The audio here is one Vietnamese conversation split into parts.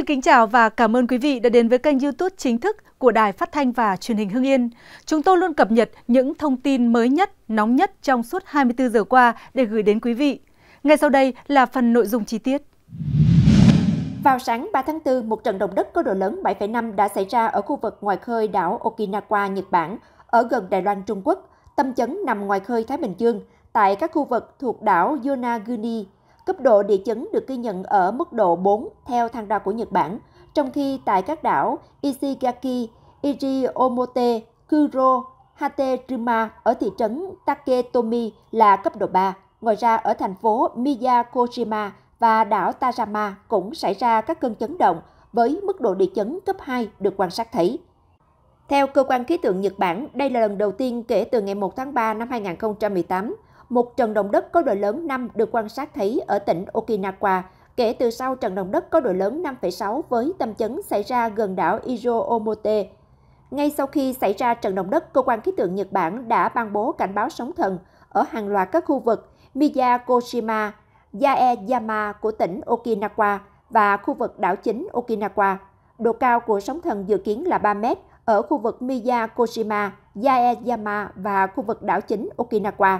Xin kính chào và cảm ơn quý vị đã đến với kênh YouTube chính thức của Đài Phát thanh và Truyền hình Hưng Yên. Chúng tôi luôn cập nhật những thông tin mới nhất, nóng nhất trong suốt 24 giờ qua để gửi đến quý vị. Ngay sau đây là phần nội dung chi tiết. Vào sáng 3 tháng 4, một trận động đất có độ lớn 7,5 đã xảy ra ở khu vực ngoài khơi đảo Okinawa, Nhật Bản, ở gần Đài Loan, Trung Quốc, tâm chấn nằm ngoài khơi Thái Bình Dương, tại các khu vực thuộc đảo Yonaguni, cấp độ địa chấn được ghi nhận ở mức độ 4 theo thang đo của Nhật Bản, trong khi tại các đảo Ishigaki, Iriomote, Kuro, Hatejima ở thị trấn Taketomi là cấp độ 3. Ngoài ra, ở thành phố Miyakojima và đảo Tajama cũng xảy ra các cơn chấn động với mức độ địa chấn cấp 2 được quan sát thấy. Theo cơ quan khí tượng Nhật Bản, đây là lần đầu tiên kể từ ngày 1 tháng 3 năm 2018, một trận động đất có độ lớn 5 được quan sát thấy ở tỉnh Okinawa kể từ sau trận động đất có độ lớn 5,6 với tâm chấn xảy ra gần đảo Ijo-Omote. Ngay sau khi xảy ra trận động đất, cơ quan khí tượng Nhật Bản đã ban bố cảnh báo sóng thần ở hàng loạt các khu vực Miyagoshima, Yaeyama của tỉnh Okinawa và khu vực đảo chính Okinawa. Độ cao của sóng thần dự kiến là 3 mét ở khu vực Miyagoshima, Yaeyama và khu vực đảo chính Okinawa.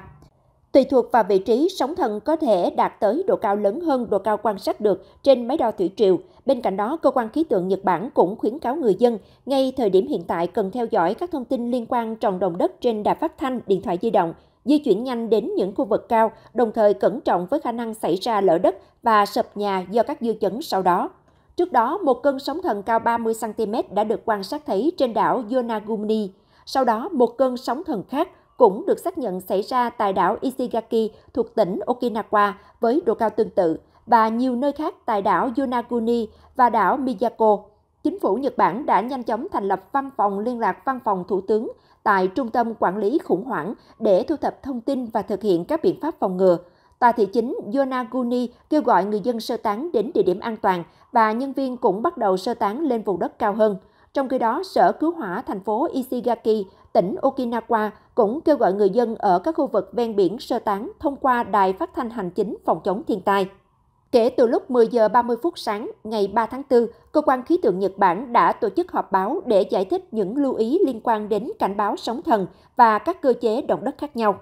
Tùy thuộc vào vị trí, sóng thần có thể đạt tới độ cao lớn hơn độ cao quan sát được trên máy đo thủy triều. Bên cạnh đó, cơ quan khí tượng Nhật Bản cũng khuyến cáo người dân ngay thời điểm hiện tại cần theo dõi các thông tin liên quan tròn đồng đất trên đài phát thanh, điện thoại di động, di chuyển nhanh đến những khu vực cao, đồng thời cẩn trọng với khả năng xảy ra lở đất và sập nhà do các dư chấn sau đó. Trước đó, một cơn sóng thần cao 30 cm đã được quan sát thấy trên đảo Yonaguni. Sau đó, một cơn sóng thần khác cũng được xác nhận xảy ra tại đảo Ishigaki thuộc tỉnh Okinawa với độ cao tương tự và nhiều nơi khác tại đảo Yonaguni và đảo Miyako. Chính phủ Nhật Bản đã nhanh chóng thành lập văn phòng liên lạc văn phòng thủ tướng tại Trung tâm Quản lý khủng hoảng để thu thập thông tin và thực hiện các biện pháp phòng ngừa. Tòa thị chính Yonaguni kêu gọi người dân sơ tán đến địa điểm an toàn và nhân viên cũng bắt đầu sơ tán lên vùng đất cao hơn. Trong khi đó, Sở Cứu hỏa thành phố Ishigaki tỉnh Okinawa cũng kêu gọi người dân ở các khu vực ven biển sơ tán thông qua đài phát thanh hành chính phòng chống thiên tai. Kể từ lúc 10 giờ 30 phút sáng ngày 3 tháng 4, cơ quan khí tượng Nhật Bản đã tổ chức họp báo để giải thích những lưu ý liên quan đến cảnh báo sóng thần và các cơ chế động đất khác nhau.